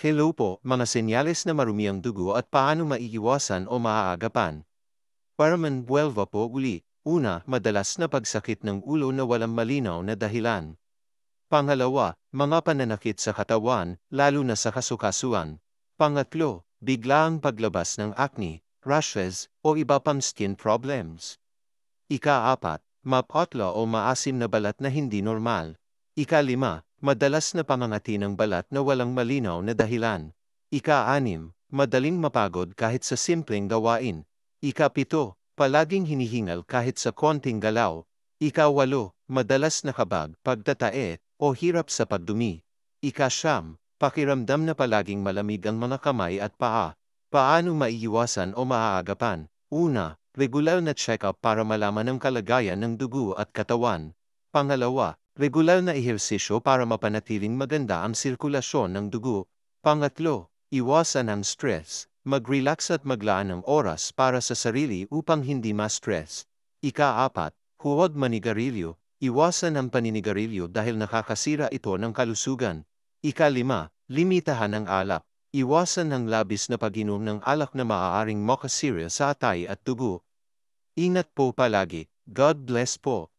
Hello po, mga senyales na marumi dugo at paano maiiwasan o maaagapan. Para man buelva po uli. Una, madalas na pagsakit ng ulo na walang malinaw na dahilan. Pangalawa, mga pananakit sa katawan, lalo na sa kasukasuan. Pangatlo, bigla ang paglabas ng acne, rashes, o iba pang skin problems. Ikaapat, mapotla o maasim na balat na hindi normal. Ikalima, Madalas na pamangati ng balat na walang malinaw na dahilan. Ika-anim, madaling mapagod kahit sa simpleng gawain. Ika-pito, palaging hinihingal kahit sa konting galaw. Ika-walo, madalas na kabag, pagtatae, o hirap sa pagdumi. Ika-siyam, pakiramdam na palaging malamig ang mga kamay at paa. Paano maiiwasan o maaagapan? Una, regular na check-up para malaman ang kalagayan ng dugo at katawan. Pangalawa, regular na ehersisyo para mapanatiling maganda ang sirkulasyon ng dugo. Pangatlo, iwasan ang stress, mag-relax at maglaan ng oras para sa sarili upang hindi ma-stress. Ikaapat, huwag manigarilyo, iwasan ang paninigarilyo dahil nakakasira ito ng kalusugan. Ikalima, limitahan ang alak, iwasan ang labis na pag-inom ng alak na maaaring makasira sa atay at dugo. Ingat po palagi. God bless po.